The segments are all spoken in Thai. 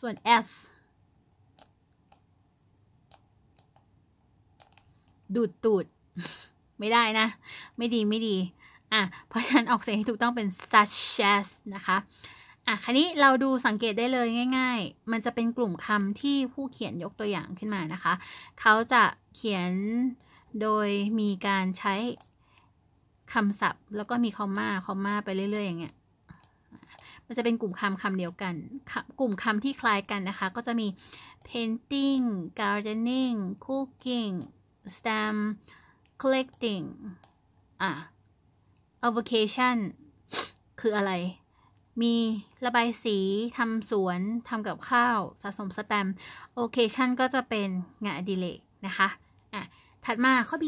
ส่วน s ดูดตูด ไม่ได้นะ ไม่ดีไม่ดี อ่ะ เพราะฉะนั้นออกเสียงที่ถูกต้องเป็น such as นะคะ อ่ะคันนี้เราดูสังเกตได้เลยง่ายๆ มันจะเป็นกลุ่มคำที่ผู้เขียนยกตัวอย่างขึ้นมานะคะ เขาจะเขียนโดยมีการใช้คำศัพท์ แล้วก็มีคอมมาคอมมาไปเรื่อยๆ อย่างเงี้ยมันจะเป็นกลุ่มคำคำเดียวกัน กลุ่มคำที่คล้ายกันนะคะ ก็จะมี painting gardening cooking s t e m collecting อ่ะ avocation คืออะไร มีระบายสีทำสวนทำกับข้าว สะสมสแตม o c c a ช i o n ก็จะเป็นงานอดิเรกนะคะ อ่ะ ถัดมาข้อ B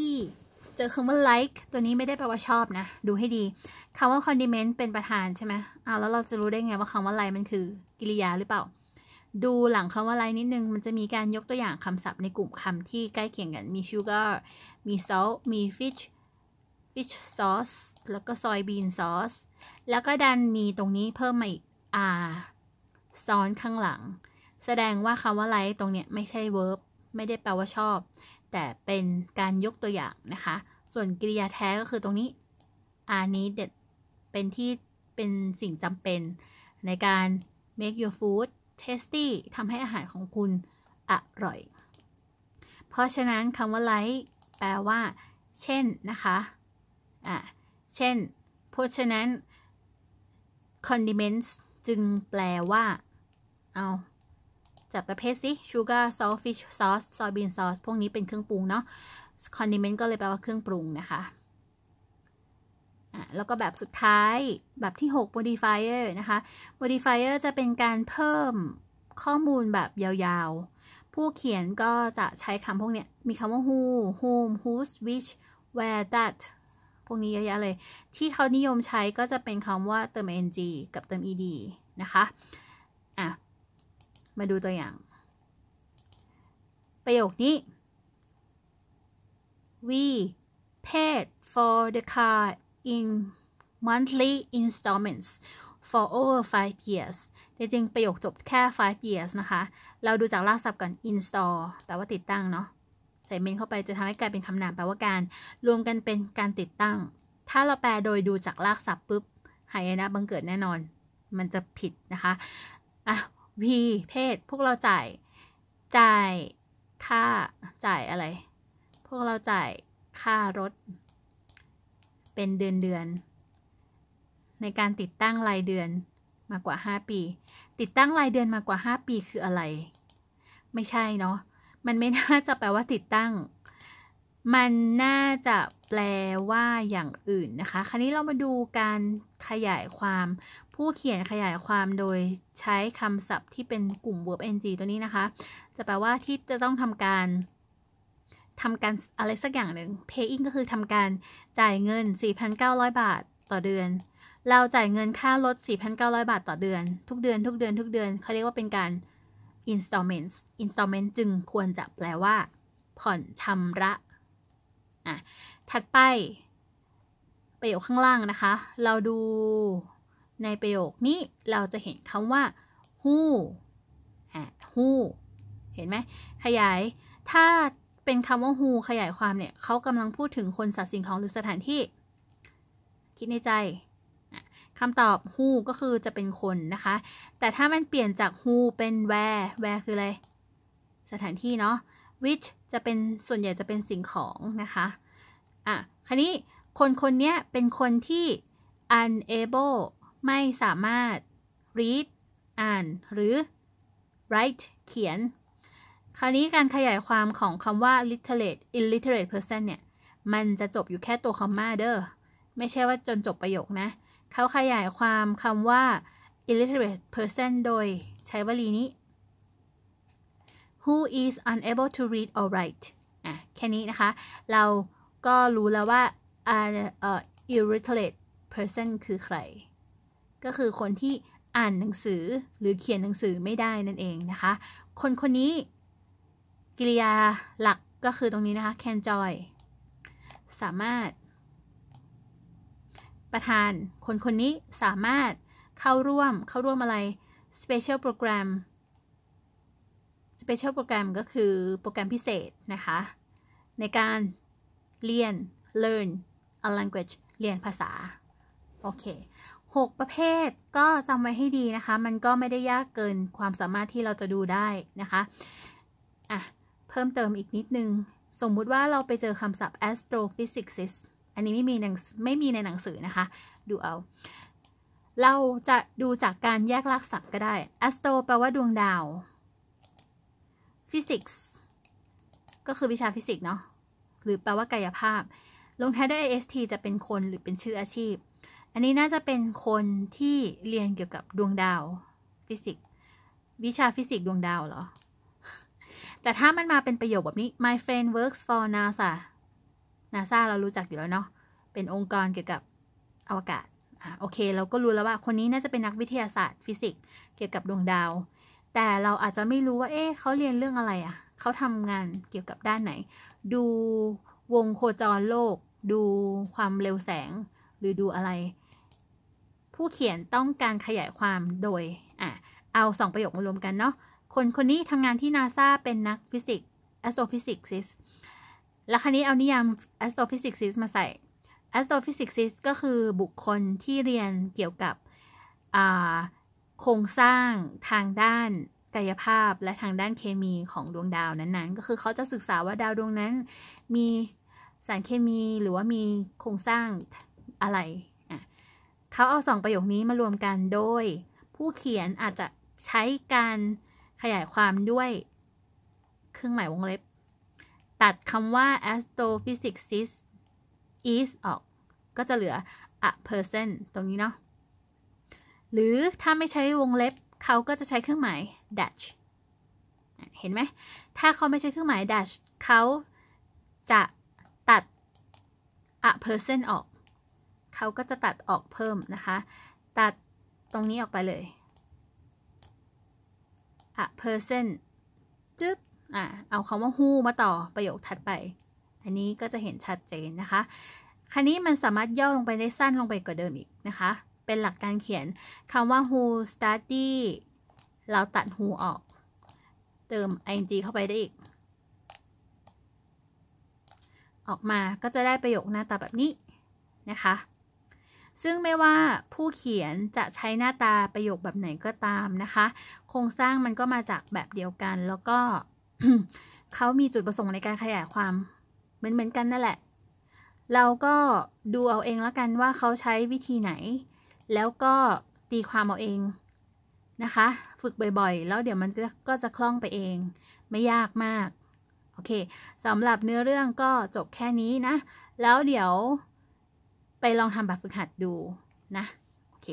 เจอคำว่า like ตัวนี้ไม่ได้แปลว่าชอบนะ ดูให้ดี คำว่า condiment เป็นประธานใช่ไหมอ้าว แล้วเราจะรู้ได้ไงว่าคำว่า like มันคือกริยาหรือเปล่า ดูหลังคำว่า like นิดนึง มันจะมีการยกตัวอย่างคำศัพท์ในกลุ่มคำที่ใกล้เคียงกัน มี sugar มี salt มี fish fish sauce แล้วก็ soybean sauce แล้วก็ดันมีตรงนี้เพิ่มมาอีก r ซ้อนข้างหลัง แสดงว่าคำว่า like ตรงเนี้ยไม่ใช่ verb ไม่ได้แปลว่าชอบแต่เป็นการยกตัวอย่างนะคะ ส่วนกริยาแท้ก็คือตรงนี้อันนี้เด็ดเป็นที่เป็นสิ่งจำเป็น ในการ make your food tasty ทำให้อาหารของคุณอร่อย เพราะฉะนั้นคำว่า like แปลว่า เช่นนะคะ อ่ะ เช่นเพราะฉะนั้น condiments จึงแปลว่าเอาจับประเภทสิชูการ์ซอ t ฟิชซอสซอยบีนซอสพวกนี้เป็นเครื่องปรุงเนาะอนดิเมนต์ก็เลยแปลว่าเครื่องปรุงนะคะแล้วก็แบบสุดท้ายแบบที่ 6 modifier นะคะ modifier จะเป็นการเพิ่มข้อมูลแบบยาวๆ ผู้เขียนก็จะใช้คำพวกเนี้ย มีคำว่า who whom whose which where that พวกนี้เยอะๆเลย ที่เขานิยมใช้ก็จะเป็นคำว่าเติม ing กับเติม ed นะคะ อ่ะมาดูตัวอย่าง ประโยคนี้ we paid for the car in monthly installments for over five years จริงๆประโยคจบแค่ five years นะคะ เราดูจากรากศัพท์ก่อน install แปลว่าติดตั้งเนาะ ใส่เมนเข้าไปจะทำให้กลายเป็นคำนามแปลว่าการรวมกันเป็นการติดตั้ง ถ้าเราแปลโดยดูจากรากศัพท์ปุ๊บหายนะบังเกิดแน่นอน มันจะผิดนะคะ อ่ะวีเพศ พวกเราจ่าย จ่าย ค่า จ่ายอะไร พวกเราจ่ายค่ารถ เป็นเดือนเดือนในการติดตั้งรายเดือนมากกว่า5ปี ติดตั้งรายเดือนมากกว่า 5 ปีคืออะไร ไม่ใช่เนาะมันไม่น่าจะแปลว่าติดตั้งมันน่าจะแปลว่าอย่างอื่นนะคะ คราวนี้เรามาดูการขยายความ ผู้เขียนขยายความโดยใช้คำศัพท์ที่เป็นกลุ่ม verb ing ตัวนี้นะคะ จะแปลว่าที่จะต้องทำการทำการอะไร สัก อย่างหนึ่ง paying ก็คือทำการจ่ายเงิน 4,900 บาทต่อเดือน เราจ่ายเงินค่ารถ4,900 บาท ต่อเดือน ทุกเดือน ทุกเดือน ทุกเดือน เขาเรียกว่าเป็นการ installments installment จึงควรจะแปลว่า ผ่อนชำระอ่ะถัดไปประโยคข้างล่างนะคะ เราดูในประโยคนี้เราจะเห็นคำว่า who อ่ะ who เห็นไหม ขยาย ถ้าเป็นคำว่า who ขยายความเนี่ยเขากำลังพูดถึงคนสัตว์สิ่งของหรือสถานที่ คิดในใจ คำตอบ who ก็คือจะเป็นคนนะคะ แต่ถ้ามันเปลี่ยนจาก who เป็น where where คืออะไร สถานที่เนาะ which จะเป็นส่วนใหญ่จะเป็นสิ่งของ นะคะ อ่ะคันนี้คนคนนี้เป็นคนที่ unable ไม่สามารถ read อ่านหรือ write เขียน คราวนี้การขยายความของคำว่า literate illiterate person เนี่ย มันจะจบอยู่แค่ตัวคอมมาเด้อ ไม่ใช่ว่าจนจบประโยคนะ เขาขยายความคำว่า illiterate person โดยใช้วลีนี้ who is unable to read or write อ่ะแค่นี้นะคะ เราก็รู้แล้วว่า an illiterate person คือใคร ก็คือคนที่อ่านหนังสือหรือเขียนหนังสือไม่ได้นั่นเองนะคะ คนคนนี้ กิริยาหลักก็คือตรงนี้นะคะ can joy สามารถ ประธาน คนคนนี้สามารถเข้าร่วมเข้าร่วมอะไร special program สเปเชียลโปรแกรมก็คือโปรแกรมพิเศษนะคะ ในการเรียน learn a language เรียนภาษา โอเคหกประเภทก็จำไว้ให้ดีนะคะ มันก็ไม่ได้ยากเกินความสามารถที่เราจะดูได้นะคะ อ่ะ เพิ่มเติมอีกนิดนึง สมมุติว่าเราไปเจอคำศัพท์ astrophysicist อันนี้ไม่มีในไม่มีในหนังสือนะคะ ดูเอา เราจะดูจากการแยกลักษณศัพท์ก็ได้ astro แปลว่าดวงดาวฟิสิกส์ก็คือวิชาฟิสิกส์เนาะหรือแปลว่ากายภาพ ลงท้ายด้วย a s t จะเป็นคนหรือเป็นชื่ออาชีพ อันนี้น่าจะเป็นคนที่เรียนเกี่ยวกับดวงดาวฟิสิกส์วิชาฟิสิกส์ดวงดาวเหรอ แต่ถ้ามันมาเป็นประโยคแบบนี้ my friend works for NASA NASA เรารู้จักอยู่แล้วเนาะเป็นองค์กรเกี่ยวกับอวกาศ โอเค เราก็รู้แล้วว่าคนนี้น่าจะเป็นนักวิทยาศาสตร์ ฟิสิกส์เกี่ยวกับดวงดาวแต่เราอาจจะไม่รู้ว่า เอ๊ะเขาเรียนเรื่องอะไรอะ่ะ เขาทำงานเกี่ยวกับด้านไหน ดูวงโคจรโลก ดูความเร็วแสง หรือดูอะไร ผู้เขียนต้องการขยายความโดย อ่ะ เอาสองประโยคมารวมกันเนาะ คนคนนี้ทำงานที่นาซาเป็นนักฟิสิกส์ astrophysicist แล้วคันนี้เอานิยาม astrophysicist มาใส่ a s t r o p h y s i c i s t ก็คือบุคคลที่เรียนเกี่ยวกับโครงสร้างทางด้านกายภาพและทางด้านเคมีของดวงดาวนั้นๆ ก็คือเขาจะศึกษาว่าดาวดวงนั้นมีสารเคมีหรือว่ามีโครงสร้างอะไร เขาเอาสองประโยคนี้มารวมกันโดย ผู้เขียนอาจจะใช้การขยายความด้วย เครื่องหมายวงเล็บ ตัดคำว่า astrophysics i t is ออก ก็จะเหลือ a person ตรงนี้เนาะหรือถ้าไม่ใช้วงเล็บเขาก็จะใช้เครื่องหมาย dash เห็นไหมถ้าเขาไม่ใช้เครื่องหมาย dash เขาจะตัด a person ออกเขาก็จะตัดออกเพิ่มนะคะ ตัดตรงนี้ออกไปเลย a person จึ๊บอ่ะเอาคำว่า who มาต่อประโยคถัดไป อันนี้ก็จะเห็นชัดเจนนะคะคันนี้มันสามารถย่อลงไปได้สั้นลงไปกว่าเดิมอีกนะคะเป็นหลักการเขียนคำว่า who study เราตัด who ออก เติม ing เข้าไปได้อีก ออกมาก็จะได้ประโยคหน้าตาแบบนี้นะคะ ซึ่งไม่ว่าผู้เขียนจะใช้หน้าตาประโยคแบบไหนก็ตามนะคะ โครงสร้างมันก็มาจากแบบเดียวกันแล้วก็ เขามีจุดประสงค์ในการขยายความเหมือนเหมือนกันนั่นแหละ เราก็ดูเอาเองแล้วกันว่าเขาใช้วิธีไหนแล้วก็ตีความ เอา เองนะคะ ฝึกบ่อย ๆ แล้วเดี๋ยวมันก็จะคล่องไปเอง ไม่ยากมาก โอเค สำหรับเนื้อเรื่องก็จบแค่นี้นะ แล้วเดี๋ยว ไปลองทำแบบฝึกหัดดูนะ โอเค